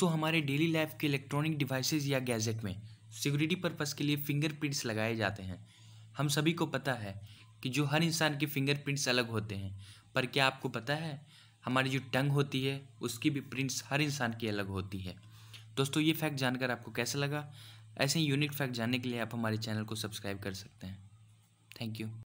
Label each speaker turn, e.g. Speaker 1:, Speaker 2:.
Speaker 1: तो हमारे daily life के इलेक्ट्रॉनिक डिवाइसेस या गैजेट में सिक्योरिटी पर्पज़ के लिए फिंगरप्रिंट्स लगाए जाते हैं हम सभी को पता है कि जो हर इंसान के फिंगरप्रिंट्स अलग होते हैं पर क्या आपको पता है हमारी जो टंग होती है उसकी भी प्रिंट्स हर इंसान की अलग होती है दोस्तों ये फैक्ट जानकर आपको कैसा लगा ऐसे ही यूनिक फैक्ट जानने के लिए आप हमारे चैनल को सब्सक्राइब कर सकते हैं थैंक यू